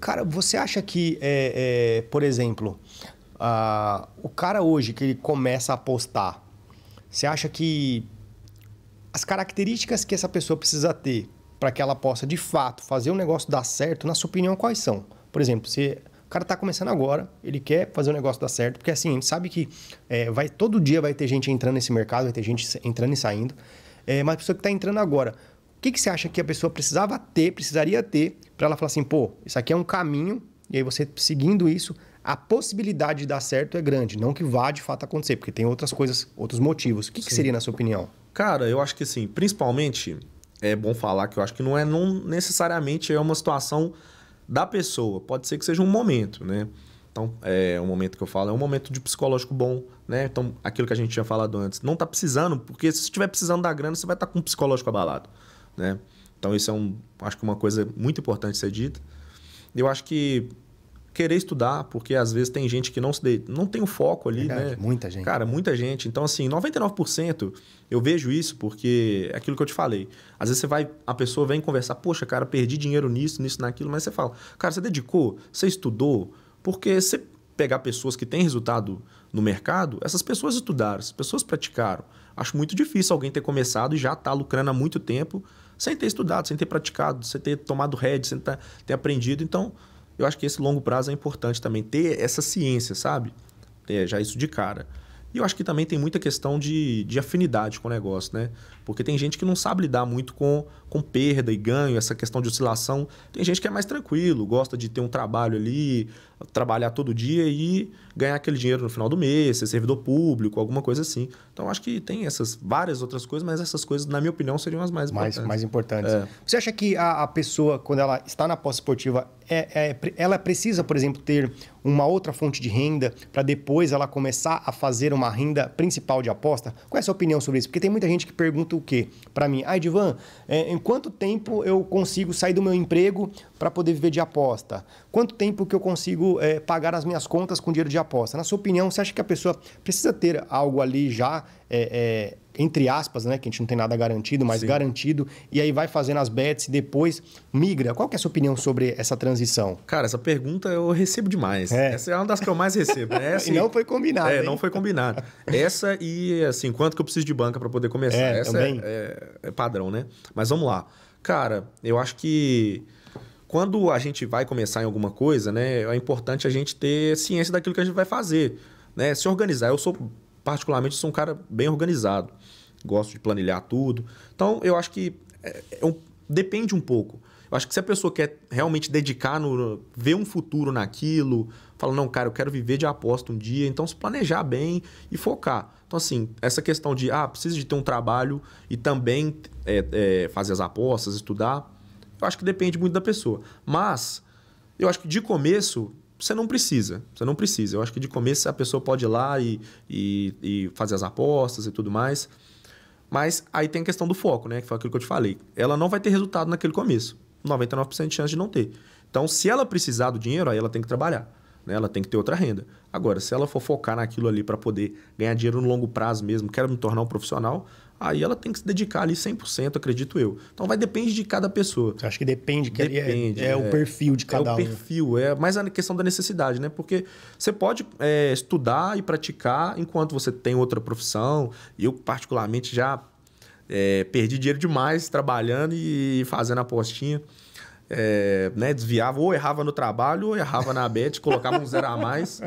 cara, você acha que, é, é, por exemplo, uh, o cara hoje que ele começa a apostar, você acha que as características que essa pessoa precisa ter para que ela possa de fato fazer o um negócio dar certo, na sua opinião, quais são? Por exemplo, se o cara está começando agora, ele quer fazer o um negócio dar certo, porque assim, a gente sabe que é, vai, todo dia vai ter gente entrando nesse mercado, vai ter gente entrando e saindo, é, mas a pessoa que está entrando agora, que, que você acha que a pessoa precisava ter, precisaria ter, para ela falar assim, pô, isso aqui é um caminho, e aí você seguindo isso, a possibilidade de dar certo é grande. Não que vá de fato acontecer, porque tem outras coisas, outros motivos. O que, que seria, na sua opinião? Cara, eu acho que assim, principalmente, é bom falar que eu acho que não é não necessariamente é uma situação da pessoa. Pode ser que seja um momento, né? Então, é um momento que eu falo, é um momento de psicológico bom, né? Então, aquilo que a gente tinha falado antes, não tá precisando, porque se estiver precisando da grana, você vai estar tá com o psicológico abalado. Né? Então isso é um, acho que uma coisa muito importante ser dita. Eu acho que querer estudar, porque às vezes tem gente que não se de... não tem o um foco ali, Verdade, né? Muita gente. Cara, muita gente. Então assim, 99% eu vejo isso porque é aquilo que eu te falei. Às vezes você vai, a pessoa vem conversar, poxa, cara, perdi dinheiro nisso, nisso, naquilo, mas você fala, cara, você dedicou, você estudou, porque você pegar pessoas que têm resultado no mercado, essas pessoas estudaram, essas pessoas praticaram. Acho muito difícil alguém ter começado e já está lucrando há muito tempo sem ter estudado, sem ter praticado, sem ter tomado head, sem tá, ter aprendido. Então, eu acho que esse longo prazo é importante também, ter essa ciência, sabe? É, já isso de cara. E eu acho que também tem muita questão de, de afinidade com o negócio, né? Porque tem gente que não sabe lidar muito com, com perda e ganho, essa questão de oscilação. Tem gente que é mais tranquilo, gosta de ter um trabalho ali, trabalhar todo dia e ganhar aquele dinheiro no final do mês, ser servidor público, alguma coisa assim. Então acho que tem essas várias outras coisas, mas essas coisas, na minha opinião, seriam as mais importantes. Mais, mais importantes. É. Você acha que a, a pessoa, quando ela está na posse esportiva, é, é, ela precisa, por exemplo, ter uma outra fonte de renda para depois ela começar a fazer uma renda principal de aposta? Qual é a sua opinião sobre isso? Porque tem muita gente que pergunta o quê para mim? Ah, Divan, é, em quanto tempo eu consigo sair do meu emprego para poder viver de aposta? Quanto tempo que eu consigo é, pagar as minhas contas com dinheiro de aposta? Na sua opinião, você acha que a pessoa precisa ter algo ali já é, é entre aspas, né? Que a gente não tem nada garantido, mas Sim. garantido. E aí vai fazendo as bets e depois migra. Qual que é a sua opinião sobre essa transição? Cara, essa pergunta eu recebo demais. É. Essa é uma das que eu mais recebo. Essa, né? é e assim, não foi combinado. É, hein? não foi combinado. Essa e, assim, quanto que eu preciso de banca para poder começar? É, essa também. É, é, é padrão, né? Mas vamos lá. Cara, eu acho que quando a gente vai começar em alguma coisa, né? É importante a gente ter ciência daquilo que a gente vai fazer. Né? Se organizar. Eu sou particularmente, sou um cara bem organizado. Gosto de planilhar tudo. Então, eu acho que é, é um, depende um pouco. Eu acho que se a pessoa quer realmente dedicar, no, ver um futuro naquilo, fala, não, cara, eu quero viver de aposta um dia, então se planejar bem e focar. Então, assim, essa questão de, ah, precisa de ter um trabalho e também é, é, fazer as apostas, estudar, eu acho que depende muito da pessoa. Mas, eu acho que de começo, você não precisa. Você não precisa. Eu acho que de começo a pessoa pode ir lá e, e, e, fazer as apostas e tudo mais. Mas aí tem a questão do foco, né? Que foi aquilo que eu te falei. Ela não vai ter resultado naquele começo. 99% de chance de não ter. Então, se ela precisar do dinheiro, aí ela tem que trabalhar. Né? Ela tem que ter outra renda. Agora, se ela for focar naquilo ali para poder ganhar dinheiro no longo prazo mesmo, quero me tornar um profissional, aí ela tem que se dedicar ali 100%, acredito eu. Então vai depende de cada pessoa. Acho que depende, que é, é, depende é, é, é, o perfil de cada um. É o perfil, um. é mais a questão da necessidade, né? Porque você pode é, estudar e praticar enquanto você tem outra profissão. Eu, particularmente, já é, perdi dinheiro demais trabalhando e fazendo apostinha é, né, desviava, ou errava no trabalho, ou errava na bet, colocava um zero a mais.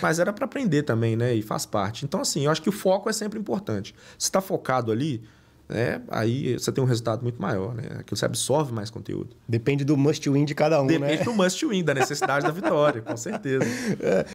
Mas era para aprender também, né? E faz parte. Então, assim, eu acho que o foco é sempre importante. Se está focado ali, né, aí você tem um resultado muito maior, né? Que você absorve mais conteúdo. Depende do must win de cada um, Depende né? Depende do must win, da necessidade da vitória, com certeza. É.